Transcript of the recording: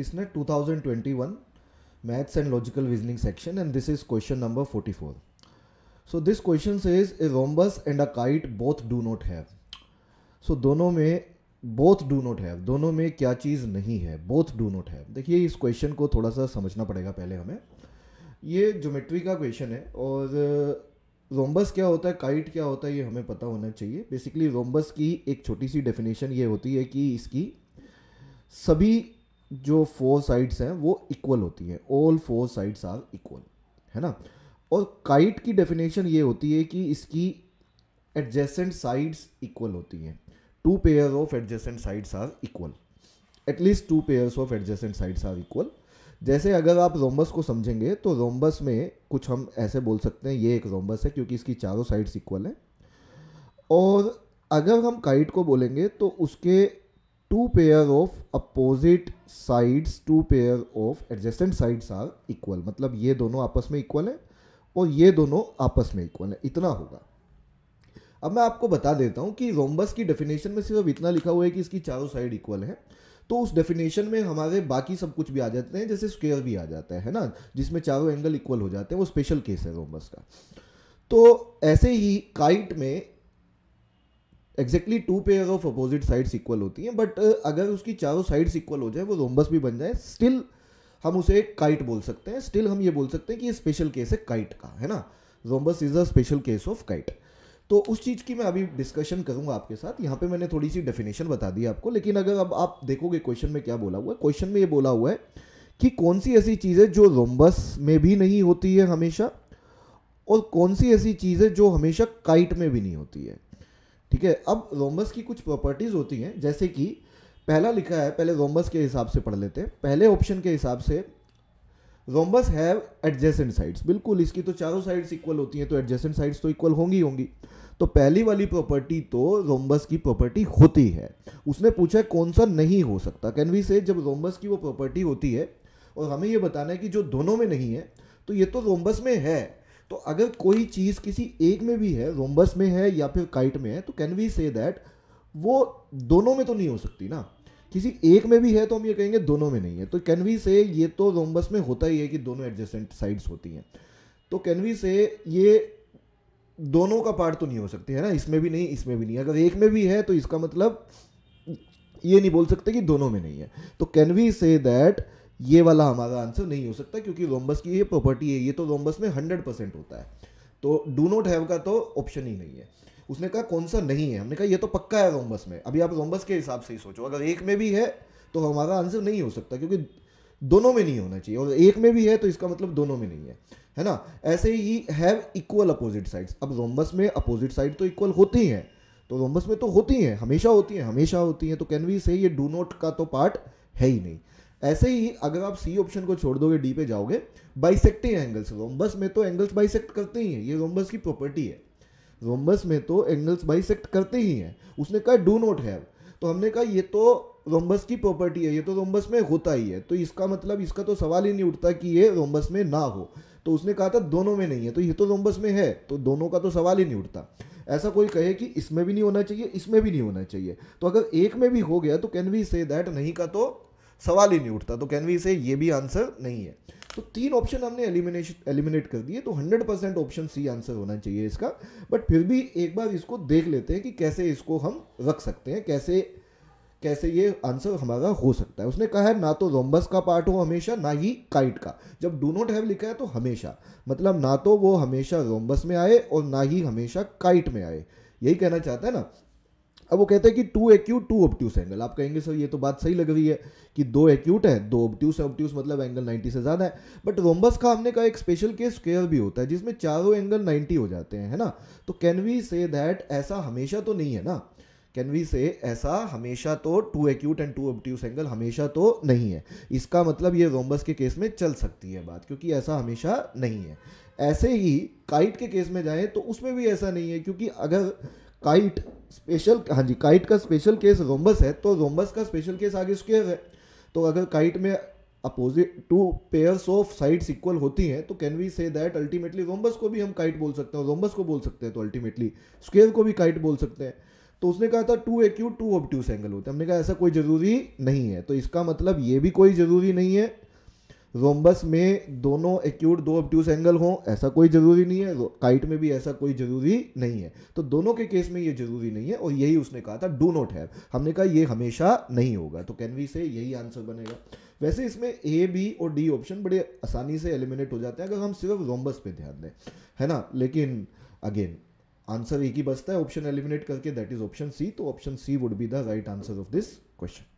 इसने 2021 maths and logical reasoning section and this is question number 44 so this question says a rhombus and a kite both do not have so दोनों में both do not have दोनों में क्या चीज़ नहीं है both do not have देखिए इस question को थोड़ा सा समझना पड़ेगा पहले हमें ये ज्योमेट्री का क्वेश्चन है और रोम्बस क्या होता है काइट क्या होता है ये हमें पता होना चाहिए बेसिकली रोम्बस की एक छोटी सी डेफिनेशन ये होती है कि इसकी सभी जो फोर साइड्स हैं वो इक्वल होती हैं all four sides are equal है ना और काइट की डेफिनेशन ये होती है कि इसकी एडजेसेंट साइड्स इक्वल होती हैं two pair of adjacent sides are equal at least two pairs of adjacent sides are equal जैसे अगर आप रोम्बस को समझेंगे तो रोमबस में कुछ हम ऐसे बोल सकते हैं ये एक रोम्बस है क्योंकि इसकी चारों साइड्स इक्वल हैं और अगर हम काइट को बोलेंगे तो उसके two pair of opposite sides two pair of adjacent sides are equal मतलब ये दोनों आपस में इक्वल है और ये दोनों आपस में इक्वल है इतना होगा अब मैं आपको बता देता हूं कि रोम्बस की डेफिनेशन में सिर्फ इतना लिखा हुआ है कि इसकी चारों साइड इक्वल है तो उस डेफिनेशन में हमारे बाकी सब कुछ भी आ जाते हैं जैसे स्क्वेयर भी आ जाता है है ना जिसमें चारों एंगल इक्वल हो जाते हैं वो स्पेशल केस है रोम्बस का तो ऐसे ही काइट में exactly two pair of opposite sides equal होती हैं बट uh, अगर उसकी चारों साइड्स इक्वल हो जाए वो रोम्बस भी बन जाए स्टिल हम उसे एक काइट बोल सकते हैं स्टिल हम ये बोल सकते हैं कि ये स्पेशल केस है काइट का है ना rhombus is a special case of kite तो उस चीज़ की मैं अभी डिस्कशन करूंगा आपके साथ यहाँ पे मैंने थोड़ी सी डेफिनेशन बता दी आपको लेकिन अगर अब आप देखोगे क्वेश्चन में क्या बोला हुआ है क्वेश्चन में ये बोला हुआ है कि कौन सी ऐसी चीज़ है जो रोम्बस में भी नहीं होती है हमेशा और कौन सी ऐसी चीज़ है जो हमेशा काइट में भी नहीं होती है ठीक है अब रोमबस की कुछ प्रॉपर्टीज़ होती हैं जैसे कि पहला लिखा है पहले रोमबस के हिसाब से पढ़ लेते हैं पहले ऑप्शन के हिसाब से रोमबस हैव एडजेसेंट साइड्स बिल्कुल इसकी तो चारों साइड्स इक्वल होती हैं तो एडजेसेंट साइड्स तो इक्वल होंगी होंगी तो पहली वाली प्रॉपर्टी तो रोमबस की प्रॉपर्टी होती है उसने पूछा है कौन सा नहीं हो सकता कैन वी से जब रोमबस की वो प्रॉपर्टी होती है और हमें ये बताना है कि जो दोनों में नहीं है तो ये तो रोमबस में है तो अगर कोई चीज़ किसी एक में भी है रोम्बस में है या फिर काइट में है तो कैन वी से दैट वो दोनों में तो नहीं हो सकती ना किसी एक में भी है तो हम ये कहेंगे दोनों में नहीं है तो कैन वी से ये तो रोम्बस में होता ही है कि दोनों एडजस्टेंट साइड्स होती हैं तो कैन वी से ये दोनों का पार्ट तो नहीं हो सकती है ना इसमें भी नहीं इसमें भी नहीं अगर एक में भी है तो इसका मतलब ये नहीं बोल सकते कि दोनों में नहीं है तो कैन वी से दैट ये वाला हमारा आंसर नहीं हो सकता क्योंकि रोम्बस की ये प्रॉपर्टी है ये तो रोम्बस में हंड्रेड परसेंट होता है तो डू नॉट हैव का तो ऑप्शन ही नहीं है उसने कहा कौन सा नहीं है हमने कहा ये तो पक्का है रोम्बस में अभी आप रोम्बस के हिसाब से ही सोचो अगर एक में भी है तो हमारा आंसर नहीं हो सकता क्योंकि दोनों में नहीं होना चाहिए और एक में भी है तो इसका मतलब दोनों में नहीं है है ना ऐसे ही हैव इक्वल अपोजिट साइड्स अब रोम्बस में अपोजिट साइड तो इक्वल होती हैं तो रोम्बस में तो होती हैं हमेशा होती हैं हमेशा होती हैं तो कैन वी से ये डू नोट का तो पार्ट है ही नहीं ऐसे ही अगर आप सी ऑप्शन को छोड़ दोगे डी पे जाओगे बाइसेक्टिंग एंगल्स रोम्बस में तो एंगल्स बाइसेक्ट करते ही हैं ये रोम्बस की प्रॉपर्टी है रोम्बस में तो एंगल्स बाइसेक्ट करते ही हैं उसने कहा डू नॉट हैव तो हमने कहा ये तो रोम्बस की प्रॉपर्टी है ये तो रोम्बस में होता ही है तो इसका मतलब इसका तो सवाल ही नहीं उठता कि ये रोम्बस में ना हो तो उसने कहा था दोनों में नहीं है तो ये तो रोम्बस में है तो दोनों का तो सवाल ही नहीं उठता ऐसा कोई कहे कि इसमें भी नहीं होना चाहिए इसमें भी नहीं होना चाहिए तो अगर एक में भी हो गया तो कैन वी से दैट नहीं का तो सवाल ही नहीं उठता तो कैन वी से ये भी आंसर नहीं है तो तीन ऑप्शन हमने एलिमिनेशन एलिमिनेट कर दिए तो 100 परसेंट ऑप्शन सी आंसर होना चाहिए इसका बट फिर भी एक बार इसको देख लेते हैं कि कैसे इसको हम रख सकते हैं कैसे कैसे ये आंसर हमारा हो सकता है उसने कहा है ना तो रोम्बस का पार्ट हो हमेशा ना ही काइट का जब डू नॉट हैव लिखा है तो हमेशा मतलब ना तो वो हमेशा रोम्बस में आए और ना ही हमेशा काइट में आए यही कहना चाहता है ना अब वो कहते हैं कि two acute two obtuse angle आप कहेंगे सर ये तो बात सही लग रही है कि दो एक्यूट मतलब है दो ऑब्ट्यूस है ऑब्ट्यूस मतलब एंगल 90 से ज़्यादा है बट रोम्बस का हमने कहा एक स्पेशल केस स्क्वेयर भी होता है जिसमें चारों एंगल 90 हो जाते हैं है ना तो कैन वी से दैट ऐसा हमेशा तो नहीं है ना कैन वी से ऐसा हमेशा तो two acute and two obtuse angle हमेशा तो नहीं है इसका मतलब ये रोम्बस के केस में चल सकती है बात क्योंकि ऐसा हमेशा नहीं है ऐसे ही काइट के केस में जाएं तो उसमें भी ऐसा नहीं है क्योंकि अगर काइट स्पेशल हाँ जी काइट का स्पेशल केस रोम्बस है तो रोम्बस का स्पेशल केस आगे स्क्वेयर है तो अगर काइट में opposite two pairs of sides equal होती हैं तो can we say that ultimately rhombus को भी हम काइट बोल सकते हैं रोम्बस को बोल सकते हैं तो अल्टीमेटली स्क्वेयर को भी काइट बोल सकते हैं तो उसने कहा था two acute two obtuse angle होते हैं हमने कहा ऐसा कोई ज़रूरी नहीं है तो इसका मतलब ये भी कोई ज़रूरी नहीं है रोम्बस में दोनों एक्यूट दो ऑब्ट्यूस एंगल हों ऐसा कोई ज़रूरी नहीं है काइट में भी ऐसा कोई ज़रूरी नहीं है तो दोनों के केस में ये ज़रूरी नहीं है और यही उसने कहा था डू नॉट हैव हमने कहा ये हमेशा नहीं होगा तो कैन वी से यही आंसर बनेगा वैसे इसमें ए बी और डी ऑप्शन बड़े आसानी से एलिमिनेट हो जाते हैं अगर हम सिर्फ रोम्बस पे ध्यान दें है ना लेकिन अगेन आंसर एक ही बचता है ऑप्शन एलिमिनेट करके दैट इज ऑप्शन सी तो option C would be the right answer of this question